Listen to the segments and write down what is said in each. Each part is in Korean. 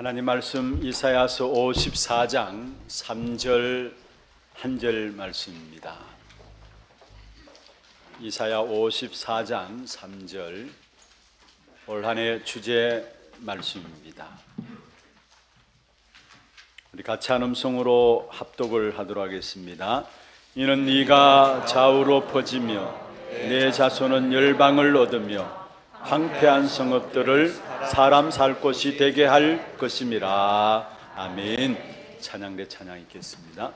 하나님 말씀 이사야서 54장 3절 한절 말씀입니다. 이사야 54장 3절 올 한해 주제 말씀입니다. 우리 같이 한 음성으로 합독을 하도록 하겠습니다. 이는 네가 좌우로 퍼지며 내 자손은 열방을 얻으며 황폐한 성읍들을 사람 살 곳이 되게 할 것입니다. 아멘. 찬양대 찬양 있겠습니다.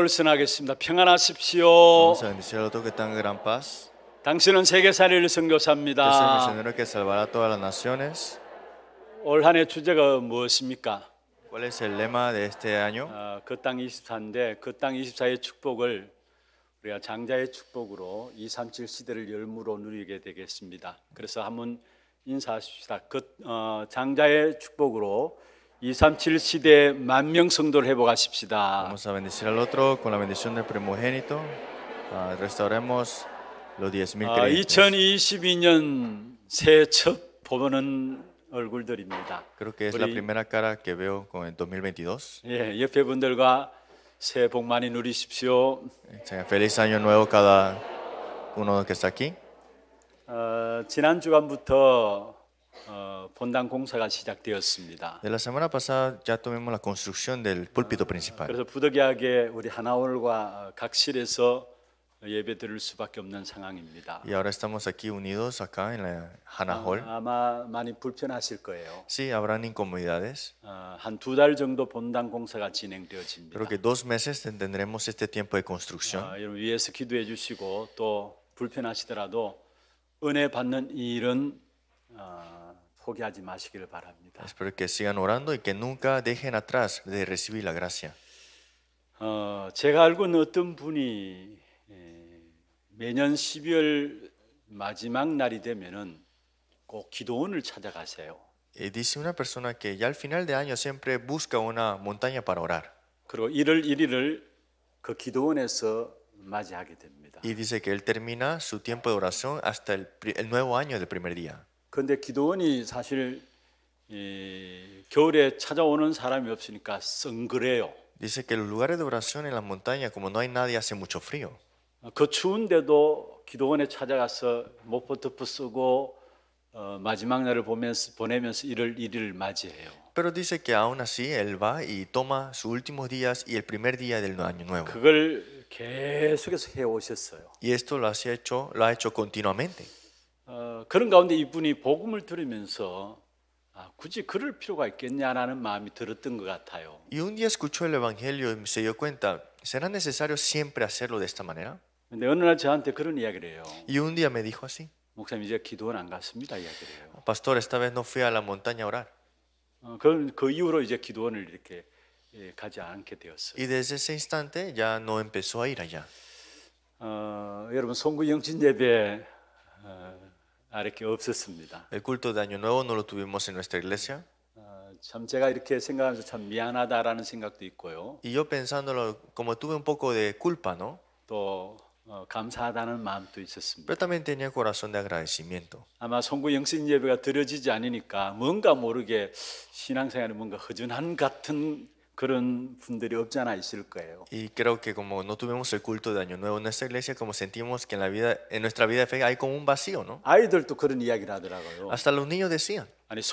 복을 선하겠습니다. 평안하십시오. 당신은 세계사를 선교사입니다. 그 올 한해 주제가 무엇입니까? 까 c 그땅 24인데 그땅 24의 축복을 우리가 장자의 축복으로 237 시대를 열무로 누리게 되겠습니다. 그래서 한번 인사하십시다. 그 어, 장자의 축복으로 237 시대에 만명 성도를 회복하십시다. Vamos a bendecir al otro con la bendición del primogénito. Uh, restauremos los 10.000 creyentes. 아, 2022년 새 첫 보면은 얼굴들입니다. Creo que es la primera cara que veo con el 2022. 예, 옆에 분들과 새해 복 많이 누리십시오. Feliz año nuevo cada uno que está aquí. 어, 지난 주간부터 uh, 본당 공사가 시작되었습니다. De la semana pasada ya tuvimos la construcción del púlpito principal. 그래서 부득이하게 우리 하나홀과 각실에서 예배 드릴 수밖에 없는 상황입니다. Y ahora estamos aquí unidos acá en la Hana Hall. 아, 아마 많이 불편하실 거예요. Sí, habrán incomodidades. 어, 한두 달 정도 본당 공사가 진행되어집니다. Creo que dos meses tendremos este tiempo de construcción. 아, 여러분 위해서 기도해 주시고 또 불편하시더라도 은혜 받는 이 일은 어, 포기하지 마시기를 바랍니다. Espero que sigan orando y que nunca dejen atrás de recibir la gracia. 어, 제가 알고 있는 어떤 분이 에, 매년 12월 마지막 날이 되면은 꼭 기도원을 찾아가세요. Y dice una persona que ya al final de año siempre busca una montaña para orar. 그리고 1월 1일을 그 기도원에서 맞이하게 됩니다. Y dice que él termina su tiempo de oración hasta el, el nuevo año del primer día. 그런데 기도원이 사실 겨울에 찾아오는 사람이 없으니까 썬그래요. Dice que los lugares de oración en las montañas, como no hay nadie, hace mucho frío. 그 추운데도 기도원에 찾아가서 모포트프 쓰고 어, 마지막 날을 보면서 보내면서 이를 일을 맞이해요. Pero dice que aún así él va y toma sus últimos días y el primer día del año nuevo. 그걸 계속해서 해 오셨어요. Y esto lo ha hecho, lo ha hecho continuamente. 어, 그런 가운데 이분이 복음을 들으면서 아, 굳이 그럴 필요가 있겠냐라는 마음이 들었던 것 같아요. Y un día escuchó el evangelio y se dio cuenta, ¿será necesario siempre hacerlo de esta manera? 근데 어느 날 저한테 그런 이야기를 해요. Y un día me dijo así. 목사님 이제 기도원 안 갔습니다 이야기를 해요. Pastor, esta vez no fui a la montaña a orar. 어, 그, 그 이후로 이제 기도원을 이렇게 예, 가지 않게 되었어요. Y desde ese instante ya no empezó a ir allá. 어, 여러분 송구 영진 예배 어, 이렇게 없었습니다. El culto de Año Nuevo no lo tuvimos en nuestra iglesia. 참 제가 이렇게 생각하면서 참 미안하다라는 생각도 있고요. Y yo pensándolo como tuve un poco de culpa, ¿no? 또 어, 감사하다는 마음도 있었습니다. Pero también tenía corazón de agradecimiento. 아마 송구 영신 예배가 들어지지 않으니까 뭔가 모르게 신앙생활이 뭔가 허전한 같은 Y creo que como no tuvimos el culto de Año Nuevo en nuestra iglesia, como sentimos que en la vida en nuestra vida de fe hay como un vacío, ¿no? Hasta los niños decían. Así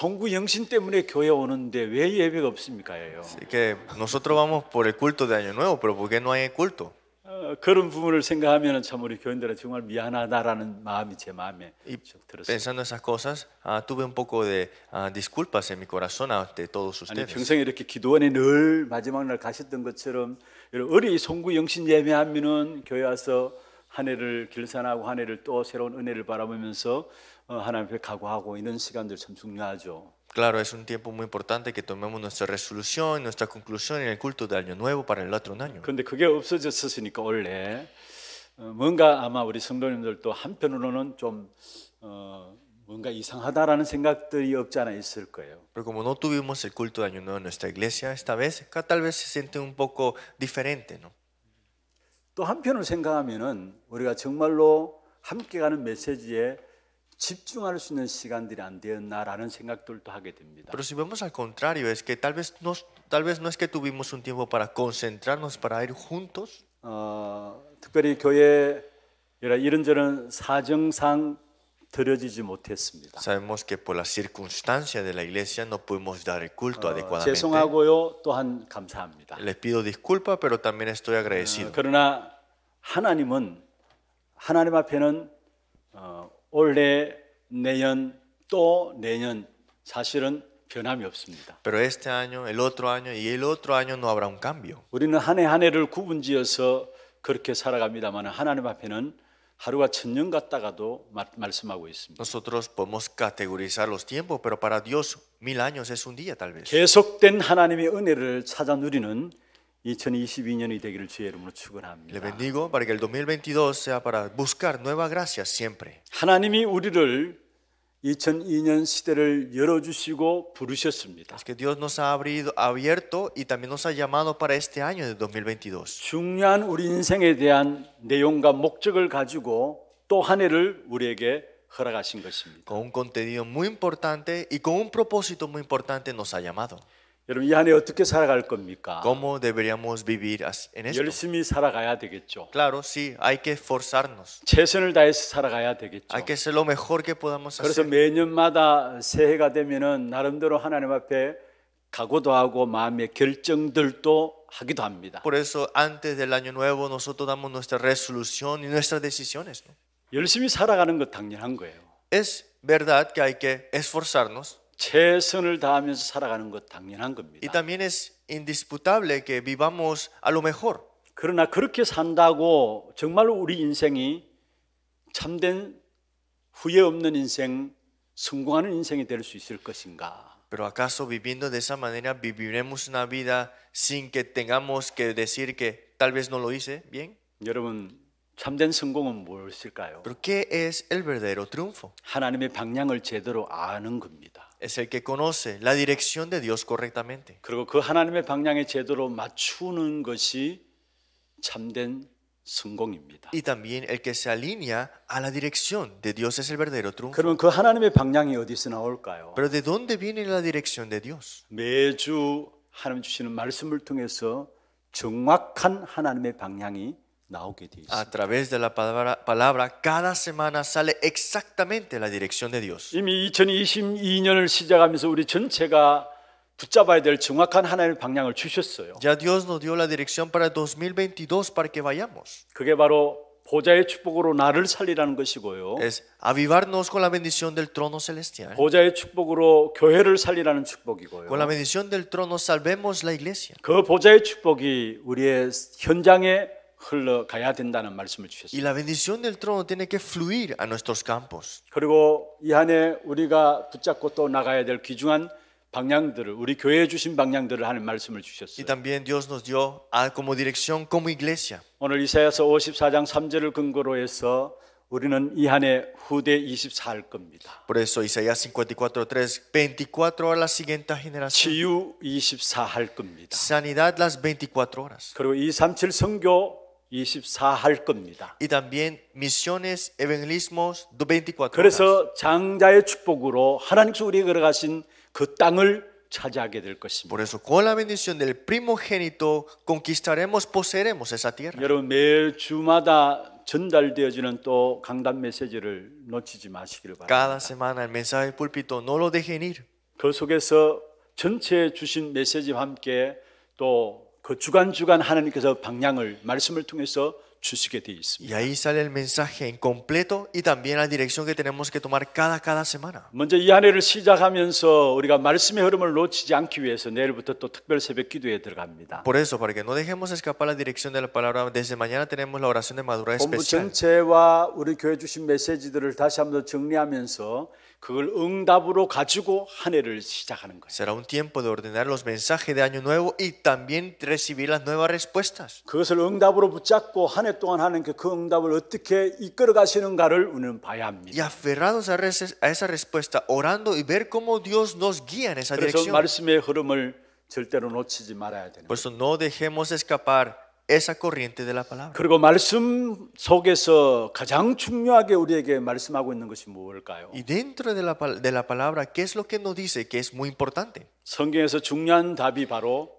que nosotros vamos por el culto de Año Nuevo, pero ¿por qué no hay culto? 어, 그런 부분을 생각하면 참 우리 교인들은 정말 미안하다라는 마음이 제 마음에 들었어요. Pensando esas cosas, uh, tuve un poco de uh, disculpas en mi corazón ante todos ustedes. 아니, 평생 이렇게 기도원에 늘 마지막 날 가셨던 것처럼 우리 송구 영신 예배하면은 교회 와서 한 해를 길산하고 한 해를 또 새로운 은혜를 바라보면서 어, 하나님 앞에 각오하고 이런 시간들 참 중요하죠. Claro, es un tiempo muy importante que tomemos nuestra resolución, nuestra conclusión en el culto de Año Nuevo para el otro año. 근데 그게 없어졌으니까 원래 뭔가 아마 우리 성도님들도 한편으로는 좀 어, 뭔가 이상하다라는 생각들이 없지 않아 있을 거예요. Pero como no tuvimos el culto de Año Nuevo en nuestra iglesia esta vez, tal vez se siente un poco diferente, ¿no? 또 한편으로 생각하면은 우리가 정말로 함께 가는 메시지에 집중할 수 있는 시간들이 안 되었나라는 생각들도 하게 됩니다. Pero si vemos al contrario es que tal vez no tal vez no es que tuvimos un tiempo para concentrarnos para ir juntos. 어, 특별히 교회 이런저런 사정상 드려지지 못했습니다. Sabemos que por la circunstancia de la iglesia no pudimos dar el culto 어, adecuadamente. 죄송하고요, 또한 감사합니다. Les pido disculpa, pero también estoy agradecido. 어, 그러나 하나님은 하나님 앞에는 어, 올해 내년 또 내년 사실은 변함이 없습니다. Pero este año, el otro año y el otro año no habrá un cambio. 우리는 한 해 한 해를 구분지어서 그렇게 살아갑니다만 하나님 앞에는 하루가 천년 같다가도 마, 말씀하고 있습니다. Nosotros podemos categorizar los tiempos, pero para Dios mil años es un día tal vez. 계속된 하나님의 은혜를 찾아 누리는 Le bendigo para que el 2022 sea para buscar nueva gracia siempre. 하나님이 우리를 2002년 시대를 열어 주시고 부르셨습니다. Es que Dios nos ha abrido, abierto y también nos ha llamado para este año de 2022. 중요한 우리 인생에 대한 내용과 목적을 가지고 또한 해를 우리에게 허락하신 것입니다. Con un contenido muy importante y con un propósito muy importante nos ha llamado. 여러분 이 안에 어떻게 살아갈 겁니까? ¿Cómo deberíamos vivir en esto? 열심히 살아가야 되겠죠. Claro, sí, hay que esforzarnos. 최선을 다해서 살아가야 되겠죠. Hay que hacer lo mejor que podamos hacer. 그래서 매년마다 새해가 되면은 나름대로 하나님 앞에 각오도 하고 마음의 결정들도 하기도 합니다. Por eso antes del año nuevo nosotros damos nuestra resolución y nuestras decisiones. ¿no? 열심히 살아가는 것 당연한 거예요. Es verdad que hay que esforzarnos. 최선을 다하면서 살아가는 것 당연한 겁니다. Y también es indisputable que vivamos a lo mejor. 그러나 그렇게 산다고 정말로 우리 인생이 참된 후회 없는 인생, 성공하는 인생이 될 수 있을 것인가? Pero acaso viviendo de esa manera viviremos una vida sin que tengamos que decir que tal vez no lo hice bien? 여러분 참된 성공은 무엇일까요? Pero qué es el verdadero triunfo? 하나님의 방향을 제대로 아는 겁니다. es el que conoce la dirección de Dios correctamente. 그리고 그 하나님의 방향에 제대로 맞추는 것이 참된 성공입니다. Y también el que se alinea a la dirección de Dios es el verdadero triunfo. 그러면 그 하나님의 방향이 어디서 나올까요? Pero de dónde viene la dirección de Dios? 매주 하나님 주시는 말씀을 통해서 정확한 하나님의 방향이 a través de la palabra, cada semana sale exactamente la dirección de Dios. Ya Dios nos dio la dirección para 2022 para que vayamos. 그게 바로 보좌의 축복으로 나를 살리라는 것이고요. Es avivarnos con la bendición del trono celestial. 축복으로 교회를 살리라는 Con la bendición del trono salvemos la iglesia. 그 보좌의 축복이 우리의 현장에 흘러가야 된다는 말씀을 주셨습니다. Y la bendición del trono tiene que fluir a nuestros campos. 그리고 이 안에 우리가 붙잡고 또 나가야 될 귀중한 방향들을 우리 교회에 주신 방향들을 하는 말씀을 주셨어요. Y también Dios nos dio a, como dirección como iglesia. 오늘 이사야서 54장 3절을 근거로 해서 우리는 이 한해 후대 24할 겁니다. Por eso Isaías 54:3 24 a la siguiente generación. 치유 24할 겁니다. Sanidad las 24 horas. 그리고 237 선교 24할 겁니다. Y también misiones, evangelismos 24 그래서 장자의 축복으로 하나님께서 우리에게 걸어가신 그 땅을 차지하게 될 것입니다. Por eso con la bendición del primogénito conquistaremos, poseeremos esa tierra. 여러분 매일 주마다 전달되어지는 또 강단 메시지를 놓치지 마시기를 바랍니다. Cada semana el mensaje púlpito no lo dejen ir. 그 속에서 전체 주신 메시지와 함께 또그 주간주간 하나님께서 방향을 말씀을 통해서 주시게 돼 있습니다. Y ahí sale el mensaje en completo y también la dirección que tenemos que tomar cada cada semana. 먼저 이한 해를 시작하면서 우리가 말씀의 흐름을 놓치지 않기 위해서 내일부터 또 특별 새벽 기도에 들어갑니다. Por eso, para que no dejemos escapar la dirección de la palabra, desde mañana tenemos la oración de madrugada especial. 본부 전체와 우리 교회 주신 메시지들을 다시 한번 정리하면서 Será un tiempo de ordenar los mensajes de año nuevo y también recibir las nuevas respuestas. Y aferrados a, esa respuesta, orando y ver cómo Dios nos guía en esa dirección. Por eso no dejemos escapar esa corriente de la palabra. 그리고 말씀 속에서 가장 중요하게 우리에게 말씀하고 있는 것이 뭘까요? Y dentro de la de la palabra, ¿qué es lo que nos dice que es muy importante? 성경에서 중요한 답이 바로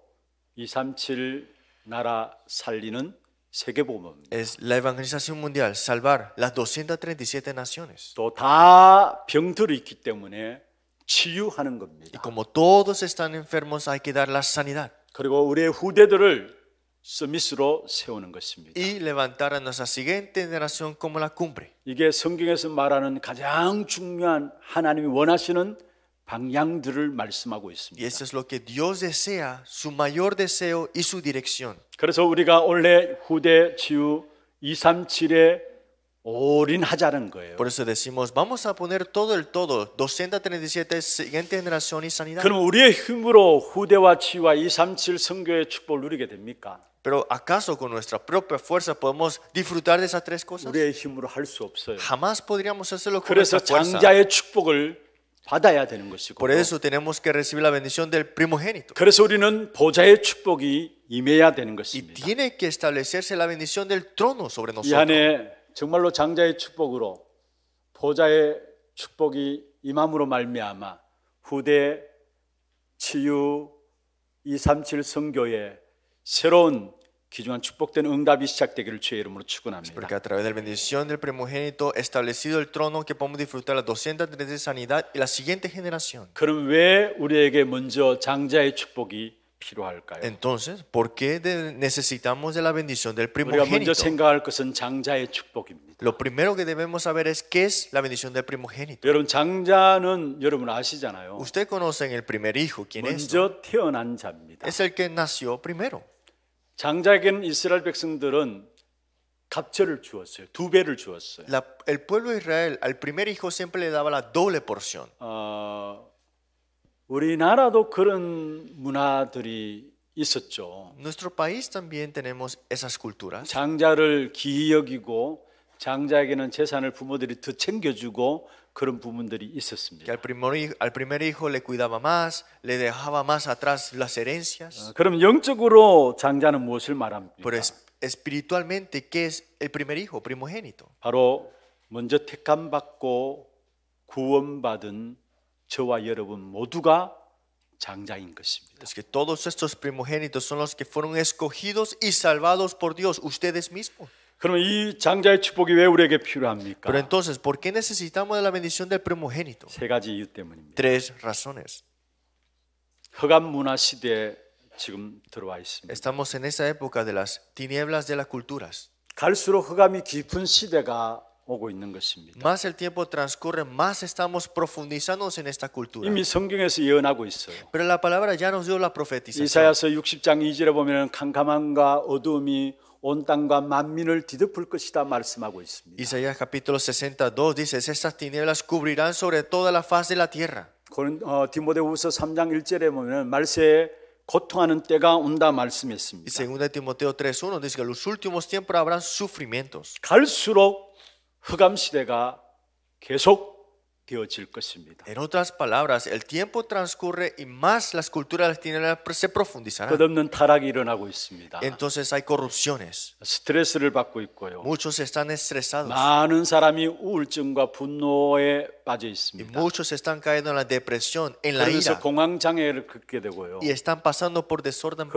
237 나라 살리는 세계복음입니다. Es la evangelización mundial, salvar las 237 naciones. 또다 병들어 있기 때문에 치유하는 겁니다. Y como todos están enfermos, hay que dar la sanidad. 그리고 우리의 후대들을 서밋으로 세우는 것입니다. Y levantar a nuestra siguiente generación como la cumbre. 이게 성경에서 말하는 가장 중요한 하나님이 원하시는 방향들을 말씀하고 있습니다. Y eso es lo que Dios desea, su mayor deseo y su dirección. 그래서 우리가 원래 후대 치유 237에 올인하자는 거예요. Por eso decimos, vamos a poner todo el todo, 237 siguiente generación y sanidad. 그럼 우리의 힘으로 후대와 치유와 237 선교의 축복을 누리게 됩니까? Pero ¿acaso con nuestra propia fuerza podemos disfrutar de esas tres cosas? Jamás podríamos hacerlo con nuestra fuerza. Por eso tenemos que recibir la bendición del primogénito. 그래서 우리는 보좌의 축복이 임해야 되는 Y tiene que establecerse la bendición del trono sobre nosotros. 안에 정말로 장자의 축복으로 보좌의 축복이 임함으로 말미암아 후대 치유 237 porque a través de la bendición del primogénito establecido el trono que podemos disfrutar las 200 de sanidad y la siguiente generación. Entonces, ¿por qué necesitamos de la bendición del primogénito? Lo primero que debemos saber es qué es la bendición del primogénito. Usted conoce el primer hijo, ¿quién es? Es el que nació primero. 장자에게는 이스라엘 백성들은 갑절을 주었어요. 두 배를 주었어요. La, el pueblo de Israel al primer hijo siempre le daba la doble porción. 어, 우리나라도 그런 문화들이 있었죠. Nuestro país también tenemos esas culturas. 장자를 기히 여기고 장자에게는 재산을 부모들이 더 챙겨주고 그런 Al primer, hijo le cuidaba más, le dejaba más atrás las herencias. 그럼 Pero espiritualmente, ¿qué es el primer hijo, primogénito? Es que todos estos primogénitos son los que fueron escogidos y salvados por Dios, ustedes mismos. Pero entonces, ¿por qué necesitamos de la bendición del primogénito? Tres razones. Estamos en esa época de las tinieblas de las culturas. Más el tiempo transcurre, más estamos profundizando en esta cultura. Pero la palabra ya nos dio la profetización. Isaías capítulo 62 dice, Estas tinieblas cubrirán sobre toda la faz de la tierra." Y 3 1 Timoteo 3:1 dice que los últimos tiempos habrán sufrimientos. En otras palabras, el tiempo transcurre y más las culturas latinoamericanas se profundizarán. Entonces hay corrupciones. Muchos están estresados. muchos están cayendo en la depresión, en la ira. Y están pasando por desorden.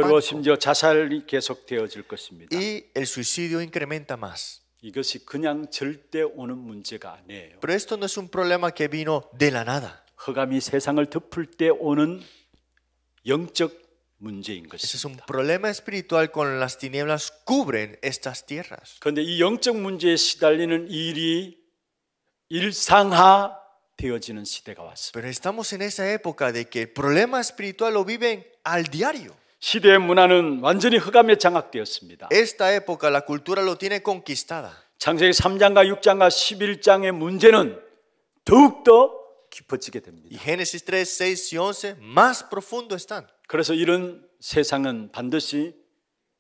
Y el suicidio incrementa más. 이것이 그냥 절대 오는 문제가 Pero esto no es un problema que vino de la nada. 세상을 덮을 때 오는 영적 문제인 es un problema espiritual con las tinieblas cubren estas tierras. 근데 이 영적 문제에 시달리는 일이 일상화 되어지는 Pero estamos en esa época de que el problema espiritual lo viven al diario. 시대의 문화는 완전히 흑암에 장악되었습니다. Esta época la cultura lo tiene conquistada. 창세기 3장과 6장과 11장의 문제는 더욱더 깊어지게 됩니다. Y Génesis 3, 6 y 11 más profundo están. 그래서 이런 세상은 반드시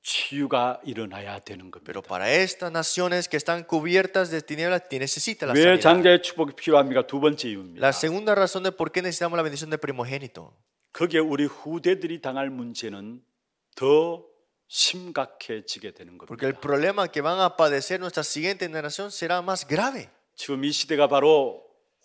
치유가 일어나야 되는 겁니다. Pero para estas naciones que están cubiertas de tinieblas necesita la sanidad. 왜 장자의 축복이 필요합니까? 두 번째 이유입니다. La segunda razón de por qué necesitamos la bendición del primogénito. 거기에 우리 후대들이 당할 문제는 더 심각해지게 되는 겁니다. Porque el problema que van a padecer nuestra siguiente generación será más grave. 지금 이 시대가 바로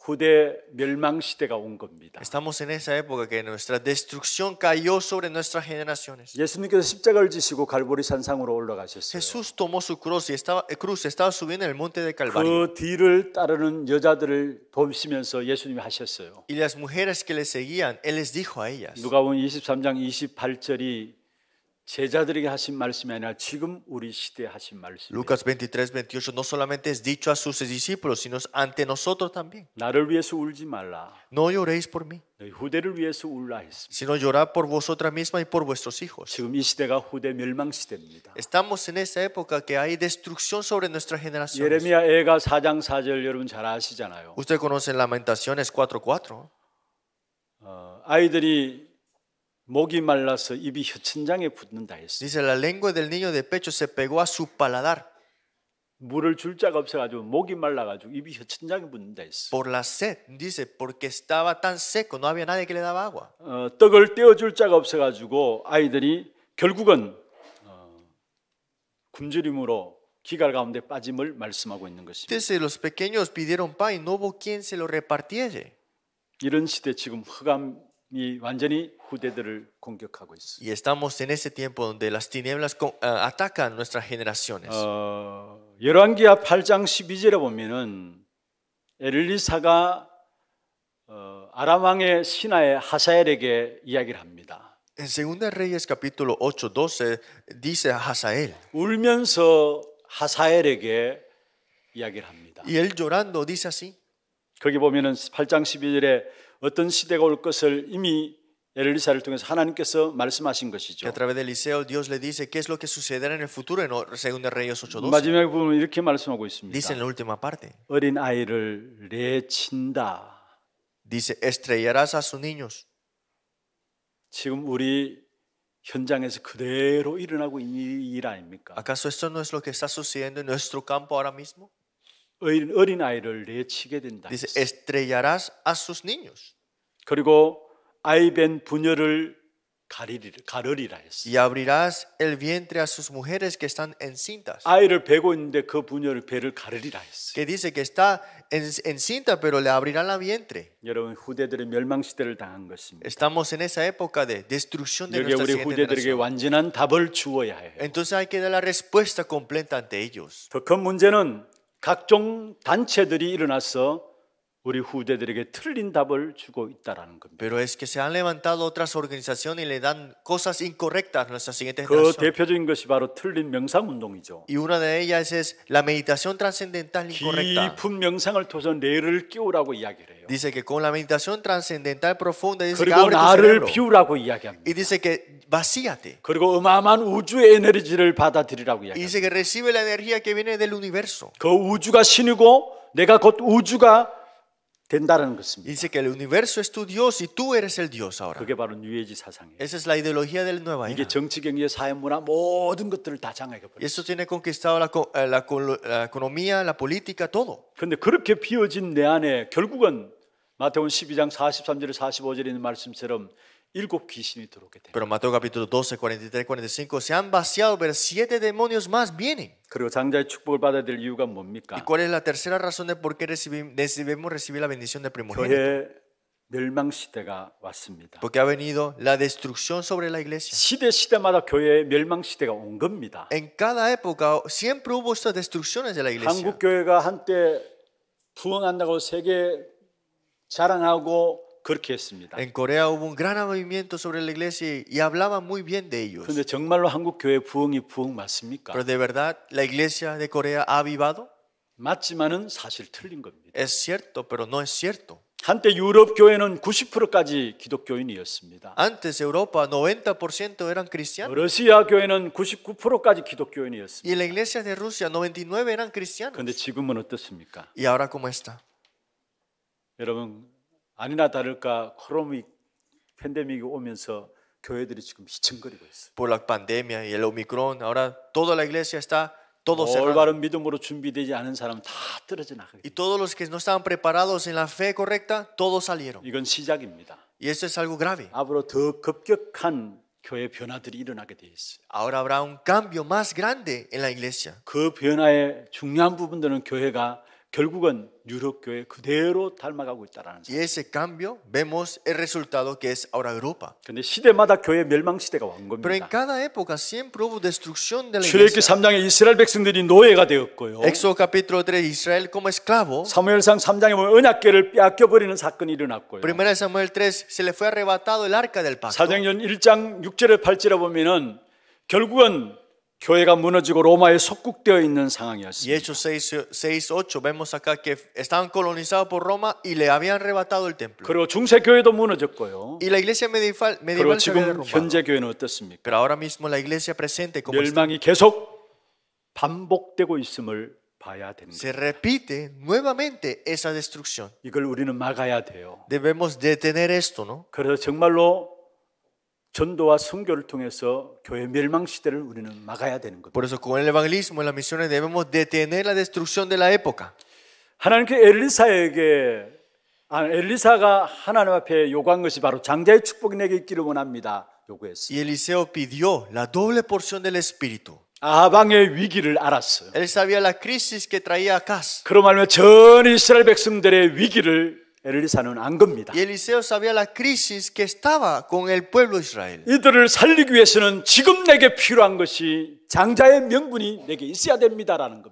후대 멸망 시대가 온 겁니다. Estamos en esa época que nuestra destrucción cayó sobre nuestras generaciones. 예수님께서 십자가를 지시고 갈보리 산상으로 올라가셨어요. Jesús tomó su cruz y estaba cruz estaba subiendo el monte de Calvario. 그 뒤를 따르는 여자들을 돕시면서 예수님이 하셨어요. Y las mujeres que le seguían, él les dijo a ellas. 누가복음 23장 28절이 Lucas 23, 28 Lucas 23:28 no solamente es dicho a sus discípulos, sino ante nosotros también. 나를 No lloréis por mí. Sino llorad por vosotras mismas y por vuestros hijos. Estamos en esa época que hay destrucción sobre nuestra generación. 예레미야 애가 Usted conoce Lamentaciones 4:4. 어, 아이들이 목이 말라서 입이 혀천장에 붙는다 했어요. Dice la lengua del niño de pecho se pegó a su paladar. 물을 줄 자가 없어가지고 목이 말라가지고 입이 혀천장에 붙는다 했어. Por la sed, dice, porque estaba tan seco, no había nadie que le daba agua. 어, 떡을 떼어줄 자가 없어가지고 아이들이 결국은 어, 굶주림으로 기갈 가운데 빠짐을 말씀하고 있는 것입니다. Dice, los pequeños pidieron pan y no hubo quien se lo repartiese. 이런 시대 지금 흑암 이 완전히 후대들을 공격하고 있습니다. Y estamos en ese tiempo donde las tinieblas con, uh, atacan nuestras generaciones. 어, 열왕기하 8장 12절에 보면은 엘리사가 어, 아람 왕의 신하의 하사엘에게 이야기를 합니다. En 2 Reyes capítulo 8:12 dice a Hazael. 울면서 하사엘에게 이야기를 합니다. Y él llorando dice así. 거기 보면은 8장 12절에 어떤 시대가 올 것을 이미 엘리사를 통해서 하나님께서 말씀하신 것이죠. 마지막 부분 이렇게 말씀하고 있습니다. 어린 아이를 내친다. Dice, estrellarás a sus niños. 지금 우리 현장에서 그대로 일어나고 있는 일 아닙니까? ¿Acaso esto no es lo que está sucediendo en nuestro campo ahora mismo? 어린아이를 내치게 된다. Dice, estrellarás a sus niños. 그리고 아이벤 부녀를 가리리라, 가르리라 했어. Y abrirás el vientre a sus mujeres que están encintas. 아이를 베고 있는데 그 부녀를 배를 가르리라 했어. Que dice que está en, encinta pero le abrirán la vientre. 여러분 후대들의 멸망 시대를 당한 것입니다. Estamos en esa época de destrucción de nuestra generación. 우리 후대들에게 완전한 답을 주어야 해요. Entonces hay que dar la respuesta completa ante ellos. 더큰 문제는 각종 단체들이 일어나서 우리 후대들에게 틀린 답을 주고 있다라는 겁니다. Pero es que se han levantado otras organizaciones y le dan cosas incorrectas a nuestra siguiente generación. 그 대표적인 것이 바로 틀린 명상 운동이죠. Y una de ellas es la meditación trascendental incorrecta. 깊은 명상을 통해서 뇌를 깨우라고 이야기를 해요. Dice que con la meditación trascendental profunda dice que abre tu cerebro. 그리고 나를 비우라고 이야기합니다. Y dice que vacíate. 그리고 어마어마한 우주의 에너지를 받아들이라고 이야기합니다. Dice que recibe la energía que viene del universo. 그 우주가 신이고 내가 곧 우주가 된다는 것입니다. Dice que el universo es tu Dios y tú eres el Dios ahora. 그게 바로 뉴에지 사상이에요. Esa es la ideología del nueva era. 이게 정치, 경제, 사회, 문화 모든 것들을 다 장악해 버려. Eso tiene conquistado la, la, la economía, la política, todo. 근데 그렇게 비어진 내 안에 결국은 마태복음 12장 43절에 45절에 있는 말씀처럼 Pero Mateo capítulo 12, 43, 45 se han vaciado, pero siete demonios más vienen. ¿Y cuál es la tercera razón de por qué recibimos, recibir la bendición de primogénito? Porque ha venido la destrucción sobre la iglesia. En cada época siempre hubo estas destrucciones de la iglesia. 그렇게 했습니다. En Corea hubo un gran movimiento sobre la iglesia y hablaban muy bien de ellos. 근데 정말로 한국 교회 부흥이 부흥 맞습니까? Pero de verdad la iglesia de Corea ha avivado? 맞지만은 사실 틀린 겁니다. Es cierto, pero no es cierto. 한때 유럽 교회는 90%까지 기독교인이었습니다. Antes Europa 90% eran cristianos. 러시아 교회는 99%까지 기독교인이었습니다. Y la iglesia de Rusia 99 eran cristianos. 근데 지금은 어떻습니까? Y ahora cómo está? 여러분 아니나 다를까 코로나 팬데믹이 오면서 교회들이 지금 휘청거리고 있어요. Por la pandemia y el Omicron, ahora toda la iglesia está todo cerrado. 올바른 믿음으로 준비되지 않은 사람 다 떨어져 나가요. Y todos los que no estaban preparados en la fe correcta, todos salieron. 이건 시작입니다. Y eso es algo grave. 앞으로 더 급격한 교회 변화들이 일어나게 돼 있어요. Ahora habrá un cambio más grande en la iglesia. 그 변화의 중요한 부분들은 교회가 결국은 유럽 교회 그대로 닮아가고 있다라는 Y ese cambio vemos el resultado que es ahora Europa. 근데 시대마다 교회 멸망 시대가 온 겁니다. Pero en cada época siempre hubo destrucción de la iglesia. 출애굽기 3장에 이스라엘 백성들이 노예가 되었고요. Éxodo capítulo 3 Israel como esclavo. 사무엘상 3장에 보면 언약궤를 빼앗겨 버리는 사건이 일어났고요. 1 Samuel 3 se le fue arrebatado el arca del pacto. 사도행전 1장 6절에 8절에 보면은 결국은 교회가 무너지고 로마에 속국되어 있는 상황이었습니다. Y Hechos 6, 6 8 vemos acá que estaban colonizados por Roma y le habían arrebatado el templo. 그리고 중세 교회도 무너졌고요. Y la iglesia medieval medieval 그리고 지금 현재 교회는 어떻습니까? Pero ahora mismo la iglesia presente como 멸망이 계속 반복되고 있음을 봐야 됩니다. Se repite nuevamente esa destrucción. 이걸 우리는 막아야 돼요. Debemos detener esto, ¿no? 그래서 정말로 전도와 선교를 통해서 교회 멸망 시대를 우리는 막아야 되는 겁니다. Por eso con el evangelismo y las misiones debemos detener la destrucción de la época. 하나님께 엘리사에게 아, 엘리사가 하나님 앞에 요구한 것이 바로 장자의 축복이 내게 있기를 원합니다. 요구했어요. Y Eliseo pidió la doble porción del espíritu. 아방의 위기를 알았어요. Él sabía la crisis que traía Acaz. 그러므로 전 이스라엘 백성들의 위기를 Y Eliseo sabía la crisis que estaba con el pueblo Israel.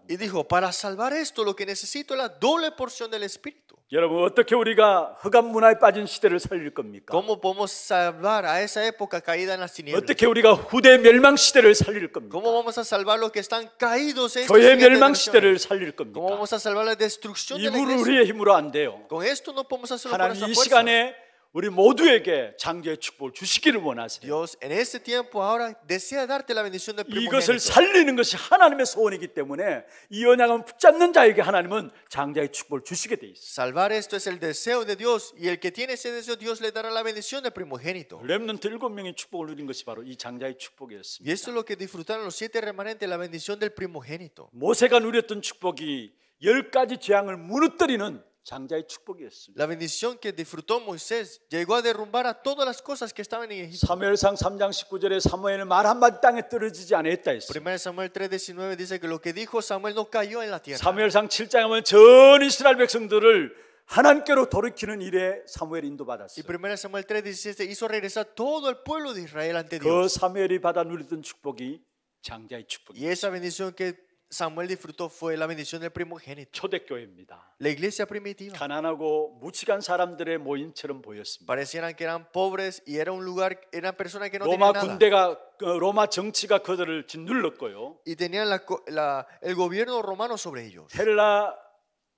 Y dijo, para salvar esto lo que necesito es la doble porción del espíritu. 여러분 어떻게 우리가 흑암 문화에 빠진 시대를 살릴 겁니까? ¿Cómo podemos salvar a esa época caída en las tinieblas? 어떻게 우리가 후대 멸망 시대를 살릴 겁니까? ¿Cómo vamos a salvar los que están caídos en esta 교회 멸망 시대를 살릴 겁니까? ¿Cómo vamos a salvar la destrucción de la iglesia? 이 우리의 힘으로 안 돼요. Con esto no podemos hacerlo por nuestra fuerza. 하나님 이 시간에 우리 모두에게 장자의 축복을 주시기를 원하세요. Dios en este tiempo ahora desea darte la bendición del primogénito. 이것을 살리는 것이 하나님의 소원이기 때문에 이 언약을 붙잡는 자에게 하나님은 장자의 축복을 주시게 돼 있어요. Salvar esto es el deseo de Dios y el que tiene ese deseo Dios le dará la bendición del primogénito. 렘넌트 일곱 명의 축복을 누린 것이 바로 이 장자의 축복이었습니다. Y esto es lo que disfrutaron los siete remanentes la bendición del primogénito. 모세가 누렸던 축복이 열 가지 재앙을 무너뜨리는 장자의 축복이었습니다. La bendición que disfrutó Moisés llegó a derrumbar a todas las cosas que estaban en Egipto. 사무엘상 3장 19절에 사무엘은 말 한마디 땅에 떨어지지 않았다 했어요. 1 Samuel 3:19 dice que lo que dijo Samuel no cayó en la tierra. 사무엘상 7장에 보면 전 이스라엘 백성들을 하나님께로 돌이키는 일에 사무엘 인도받았어요. Y 1 Samuel 3:17 hizo regresar todo el pueblo de Israel ante Dios. 그 사무엘이 받아 누리던 축복이 장자의 축복이에요. Y esa bendición que Samuel disfrutó fue la bendición del primogénito. 초대교회입니다. La iglesia primitiva. 가난하고 무지간 사람들의 모임처럼 보였습니다. Parecieran que eran pobres y era un lugar, eran personas que no 로마 tenían nada. 군대가 로마 정치가 그들을 짓눌렀고요. Y tenían la, la, el gobierno romano sobre ellos. 헬라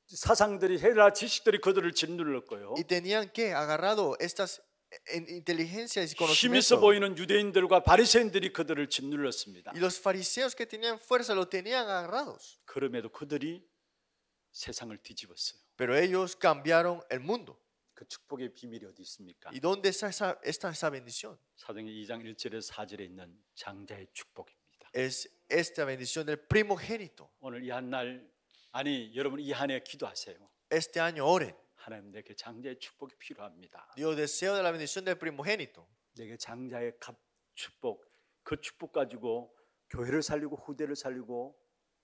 사상들이 헬라 지식들이 그들을 짓눌렀고요. Y tenían que agarrado estas 힘 있어 보이는 유대인들과 바리새인들이 그들을 짓눌렀습니다. Y los fariseos que tenían fuerza lo tenían agarrados. 그럼에도 그들이 세상을 뒤집었어요. Pero ellos cambiaron el mundo. 그 축복의 비밀이 어디 있습니까? ¿Y dónde está esa, está esa bendición? 사도행전 2장 1절에서 4절에 있는 장자의 축복입니다. Es esta bendición del primogénito. 오늘 이한날 아니 여러분 이한해 기도하세요. Este año oren. 하나님 내게 장자의 축복이 필요합니다. Yo deseo de la bendición del primogénito. 내게 장자의 값 축복 그 축복 가지고 교회를 살리고 후대를 살리고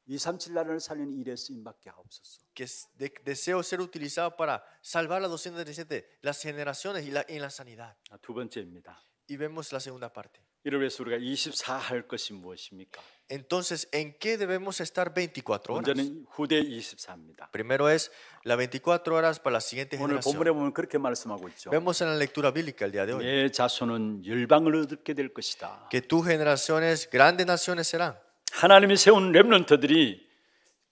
237 나라를 살리는 일에 쓰임밖에 없었어. Que de, deseo ser utilizado para salvar las 237 las generaciones y la en la sanidad. 두 번째입니다. Y vemos la segunda parte. Entonces, ¿en qué debemos estar 24 horas? Primero es la 24 horas para la siguiente generación. Vemos en la lectura bíblica el día de hoy que tus generaciones, grandes naciones serán.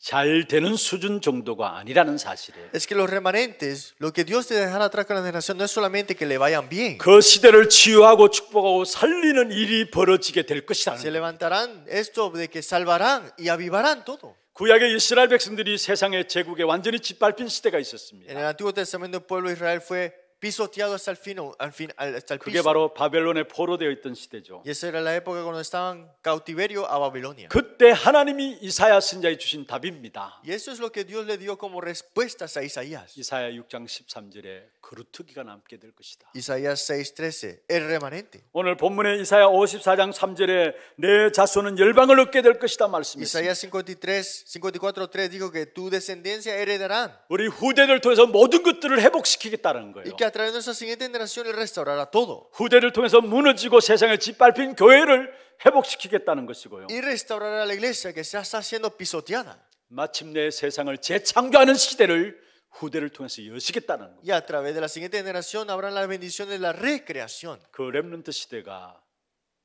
잘 되는 수준 정도가 아니라는 사실이에요. Es que los remanentes, lo que Dios te dejará atrás con la generación no es solamente que le vayan bien. 그 시대를 치유하고 축복하고 살리는 일이 벌어지게 될 것이다. Se levantarán esto de que salvarán y avivarán todo. 구약의 이스라엘 백성들이 세상의 제국에 완전히 짓밟힌 시대가 있었습니다. En el Antiguo Testamento el pueblo de Israel fue pisoteado hasta el fin, al fin hasta el piso. 그게 바로 바벨론에 포로되어 있던 시대죠. Y esa era la época cuando estaban cautiverio a Babilonia. 그때 하나님이 이사야 선지자에 주신 답입니다. Y eso es lo que Dios le dio como respuestas a Isaías. 이사야 6장 13절에 그루트기가 남게 될 것이다. Isaías 6:13 el remanente. 오늘 본문의 이사야 54장 3절에 내 자손은 열방을 얻게 될 것이다 말씀했습니다. Isaías 54:3 dijo que tu descendencia heredarán. 우리 후대를 통해서 모든 것들을 회복시키겠다는 거예요. a través de nuestra siguiente generación Él restaurará todo. 후대를 통해서 무너지고 세상을 짓밟힌 교회를 회복시키겠다는 것이고요. Y restaurará la iglesia que se está siendo pisoteada. 마침내 세상을 재창조하는 시대를 후대를 통해서 여시겠다는 거예요. Y a través de la siguiente generación habrá la bendición de la recreación. 그 렘넌트 시대가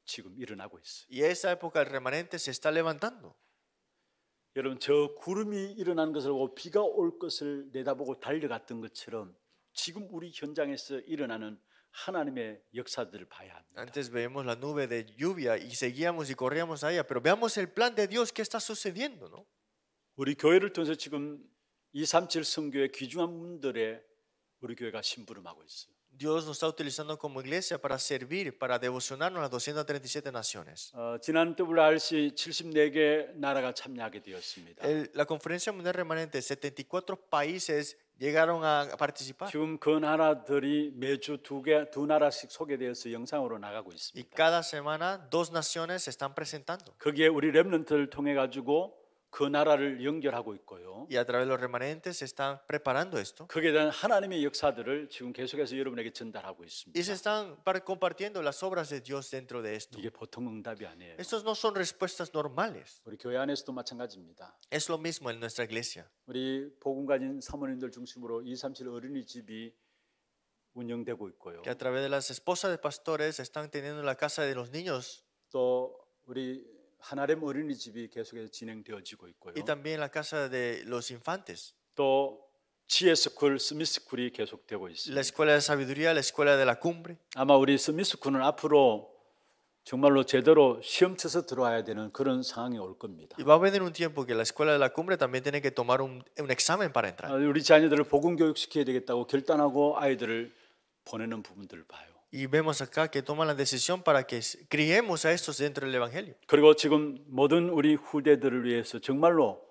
지금 일어나고 있어요. Y esa época el remanente se está levantando. 여러분 저 구름이 일어난 것을 보고 비가 올 것을 내다보고 달려갔던 것처럼 Antes veíamos la nube de lluvia y seguíamos y corríamos a pero veamos el plan de Dios que está sucediendo, Dios nos está utilizando como iglesia para servir, para devocionarnos a las 237 naciones. la Conferencia Mundial Remanente, 74 países llegaron a participar. 지금 그 나라들이 매주 두 개 두 나라씩 소개되어서 영상으로 나가고 있습니다. Y cada semana dos naciones se están presentando. 거기에 우리 렘넌트를 통해 가지고 Y a través de los remanentes están preparando esto. Y se están compartiendo las obras de Dios dentro de esto. 이게 no son respuestas normales. 우리 Es lo mismo en nuestra iglesia. Que a través de las esposas de pastores están teniendo la casa de los niños. 하나렘 어린이집이 계속해서 진행되어지고 있고요. Y también la casa de los infantes. 또 지에스쿨, 스미스쿨이 계속되고 있습니다. La escuela de sabiduría, la escuela de la cumbre. 아마 우리 스미스쿨은 앞으로 정말로 제대로 시험쳐서 들어와야 되는 그런 상황이 올 겁니다. Y va a venir un tiempo que la escuela de la cumbre también tiene que tomar un, un examen para entrar. 우리 자녀들을 복음 교육시켜야 되겠다고 결단하고 아이들을 보내는 부분들을 봐요. y vemos acá que toman la decisión para que criemos a estos dentro del evangelio. 그리고 지금 모든 우리 후대들을 위해서 정말로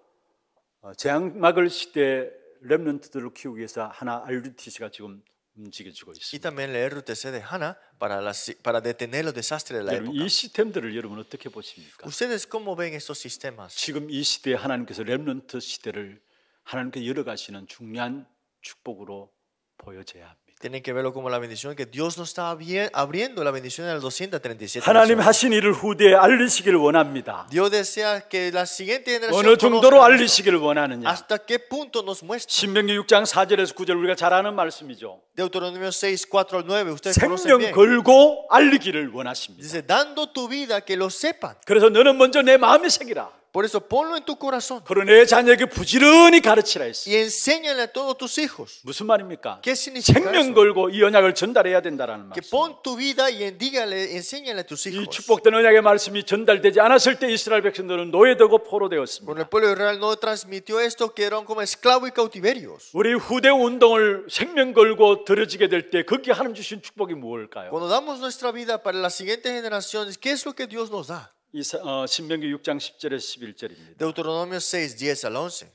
재앙 막을 시대 렘넌트들을 키우기 위해서 하나 RUTC가 지금 움직여지고 있습니다. Y también la RTC de Hana para las para detener los desastres de la época. 이 시스템들을 여러분 어떻게 보십니까? Ustedes cómo ven estos sistemas? 지금 이 시대에 하나님께서 렘넌트 시대를 하나님께 열어 가시는 중요한 축복으로 보여져야 합니다. Tienen que verlo como la bendición que Dios nos está abriendo la bendición en el 237. 하나님 하신 일을 후대에 알리시길 원합니다. Dios desea que la siguiente generación 어느 정도로 알리시길 원하느냐. Hasta qué punto nos muestra. 신명기 6장 4절에서 9절 우리가 잘 아는 말씀이죠. Deuteronomio 6, 4 al 9. Ustedes 생명 bien. 걸고 알리기를 원하십니다. Dice, dando tu vida que lo sepan. 그래서 너는 먼저 내 마음에 새기라. Por eso ponlo en tu corazón. 그러네 자녀에게 부지런히 가르치라 했어. Y enséñale a todos tus hijos. 무슨 말입니까? ¿Qué significa 생명 eso? 걸고 이 언약을 전달해야 된다라는 말. Que pon tu vida y dígale, enséñale a tus hijos. 이 축복된 언약의 말씀이 전달되지 않았을 때 이스라엘 백성들은 노예되고 포로되었습니다. Cuando el pueblo de Israel no transmitió esto, quedaron como esclavos y cautiverios. 우리 후대 운동을 생명 걸고 들어지게 될때 그게 하나님 주신 축복이 무엇일까요? Cuando damos nuestra vida para las siguientes generaciones, ¿qué es lo que Dios nos da? 이사, 어, 신명기 6장 10절에서 11절입니다. Deuteronomio 6, 10 al 11.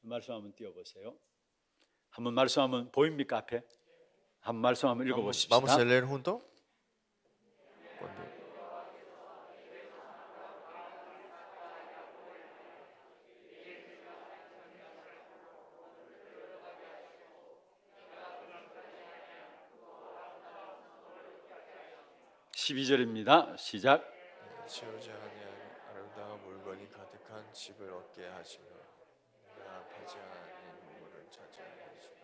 말씀 한번 띄워보세요. 한번 말씀하면 보입니까 앞에? 한번 말씀 한번 읽어보십시다. Vamos a leer junto. (12절입니다) 시작 채우지 아니하니 아름다운 물건이 가득한 집을 얻게 하시며 내가 아파지 않은 물건을 차지하게 하시며